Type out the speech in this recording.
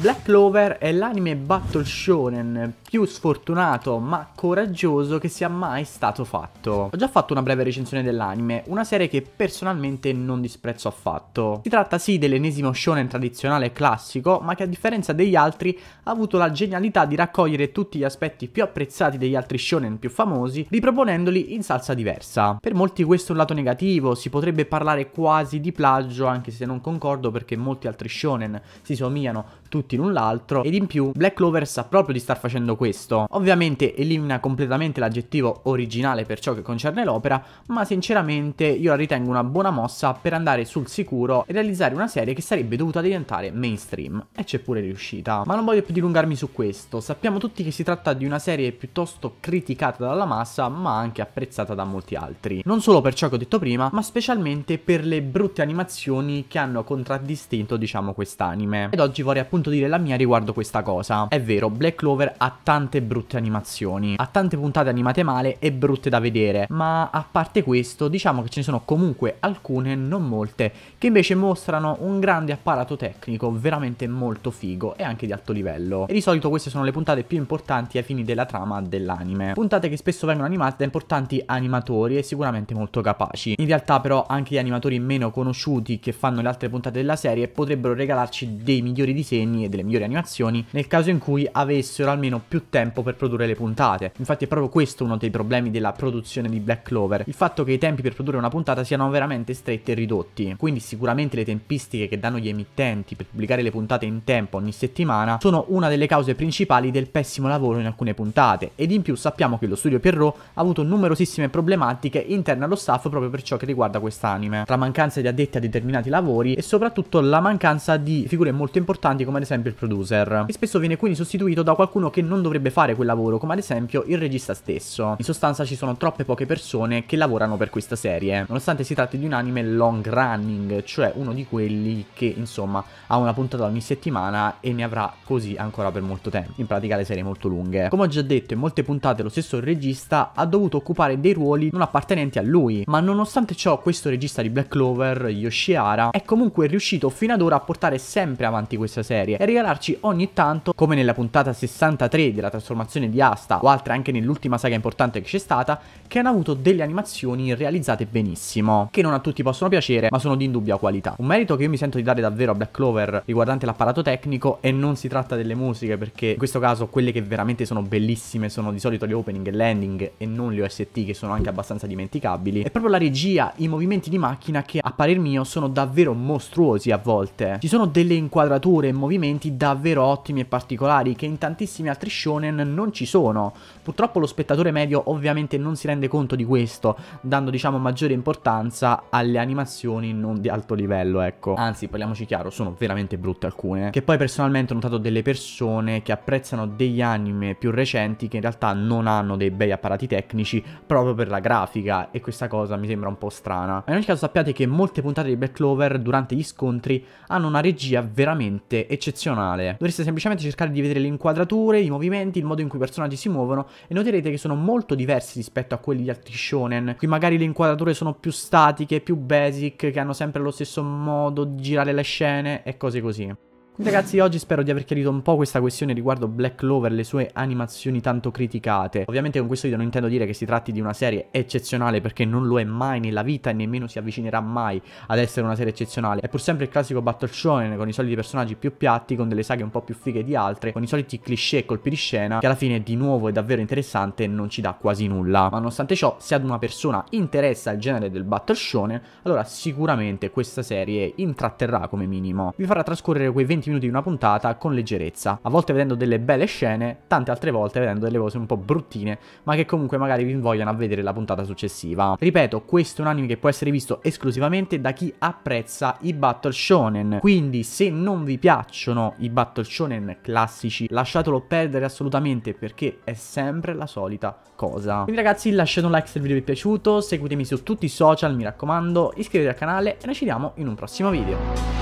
Black Clover è l'anime battle shonen più sfortunato ma coraggioso che sia mai stato fatto. Ho già fatto una breve recensione dell'anime, una serie che personalmente non disprezzo affatto. Si tratta sì dell'ennesimo shonen tradizionale e classico, ma che a differenza degli altri ha avuto la genialità di raccogliere tutti gli aspetti più apprezzati degli altri shonen più famosi, riproponendoli in salsa diversa. Per molti questo è un lato negativo, si potrebbe parlare quasi di plagio, anche se non concordo perché molti altri shonen si somigliano tutti tutti in l'altro ed in più Black Clover sa proprio di star facendo questo. Ovviamente elimina completamente l'aggettivo originale per ciò che concerne l'opera, ma sinceramente io la ritengo una buona mossa per andare sul sicuro e realizzare una serie che sarebbe dovuta diventare mainstream e c'è pure riuscita. Ma non voglio più dilungarmi su questo, sappiamo tutti che si tratta di una serie piuttosto criticata dalla massa ma anche apprezzata da molti altri. Non solo per ciò che ho detto prima, ma specialmente per le brutte animazioni che hanno contraddistinto diciamo quest'anime. Ed oggi vorrei appunto dire dire la mia riguardo questa cosa. È vero, Black Clover ha tante brutte animazioni, ha tante puntate animate male e brutte da vedere, ma a parte questo diciamo che ce ne sono comunque alcune, non molte, che invece mostrano un grande apparato tecnico veramente molto figo e anche di alto livello. E di solito queste sono le puntate più importanti ai fini della trama dell'anime. Puntate che spesso vengono animate da importanti animatori e sicuramente molto capaci. In realtà però anche gli animatori meno conosciuti che fanno le altre puntate della serie potrebbero regalarci dei migliori disegni delle migliori animazioni nel caso in cui avessero almeno più tempo per produrre le puntate. Infatti è proprio questo uno dei problemi della produzione di Black Clover, il fatto che i tempi per produrre una puntata siano veramente stretti e ridotti. Quindi sicuramente le tempistiche che danno gli emittenti per pubblicare le puntate in tempo ogni settimana sono una delle cause principali del pessimo lavoro in alcune puntate ed in più sappiamo che lo studio Pierrot ha avuto numerosissime problematiche interne allo staff proprio per ciò che riguarda quest'anime, tra mancanza di addetti a determinati lavori e soprattutto la mancanza di figure molto importanti come ad esempio sempre il producer. E spesso viene quindi sostituito da qualcuno che non dovrebbe fare quel lavoro, come ad esempio il regista stesso. In sostanza ci sono troppe poche persone che lavorano per questa serie, nonostante si tratti di un anime long running, cioè uno di quelli che insomma ha una puntata ogni settimana e ne avrà così ancora per molto tempo. In pratica le serie molto lunghe. Come ho già detto, in molte puntate lo stesso regista ha dovuto occupare dei ruoli non appartenenti a lui, ma nonostante ciò questo regista di Black Clover, Yoshihara, è comunque riuscito fino ad ora a portare sempre avanti questa serie e regalarci ogni tanto, come nella puntata 63 della trasformazione di Asta o altre anche nell'ultima saga importante che c'è stata, che hanno avuto delle animazioni realizzate benissimo, che non a tutti possono piacere, ma sono di indubbia qualità. Un merito che io mi sento di dare davvero a Black Clover riguardante l'apparato tecnico e non si tratta delle musiche, perché in questo caso quelle che veramente sono bellissime sono di solito le opening e landing e non le OST che sono anche abbastanza dimenticabili. È proprio la regia, i movimenti di macchina che a parer mio sono davvero mostruosi a volte. Ci sono delle inquadrature e movimenti momenti davvero ottimi e particolari che in tantissimi altri shonen non ci sono. Purtroppo lo spettatore medio ovviamente non si rende conto di questo, dando diciamo maggiore importanza alle animazioni non di alto livello, ecco. Anzi, parliamoci chiaro, sono veramente brutte alcune. Che poi personalmente ho notato delle persone che apprezzano degli anime più recenti che in realtà non hanno dei bei apparati tecnici proprio per la grafica e questa cosa mi sembra un po' strana. Ma in ogni caso sappiate che molte puntate di Black Clover durante gli scontri hanno una regia veramente eccezionale professionale. Dovreste semplicemente cercare di vedere le inquadrature, i movimenti, il modo in cui i personaggi si muovono e noterete che sono molto diversi rispetto a quelli di altri shonen. Qui magari le inquadrature sono più statiche, più basic, che hanno sempre lo stesso modo di girare le scene e cose così. Ragazzi oggi spero di aver chiarito un po' questa questione riguardo Black Clover e le sue animazioni tanto criticate. Ovviamente con questo video non intendo dire che si tratti di una serie eccezionale perché non lo è mai nella vita e nemmeno si avvicinerà mai ad essere una serie eccezionale. È pur sempre il classico battle shonen con i soliti personaggi più piatti, con delle saghe un po' più fighe di altre, con i soliti cliché e colpi di scena che alla fine di nuovo è davvero interessante e non ci dà quasi nulla. Ma nonostante ciò se ad una persona interessa il genere del battle shonen allora sicuramente questa serie intratterrà come minimo. Vi farà trascorrere quei 20 minuti di una puntata con leggerezza, a volte vedendo delle belle scene, tante altre volte vedendo delle cose un po' bruttine, ma che comunque magari vi invogliano a vedere la puntata successiva. Ripeto, questo è un anime che può essere visto esclusivamente da chi apprezza i battle shonen, quindi se non vi piacciono i battle shonen classici, lasciatelo perdere assolutamente perché è sempre la solita cosa. Quindi ragazzi, lasciate un like se il video vi è piaciuto, seguitemi su tutti i social, mi raccomando, iscrivetevi al canale e noi ci vediamo in un prossimo video.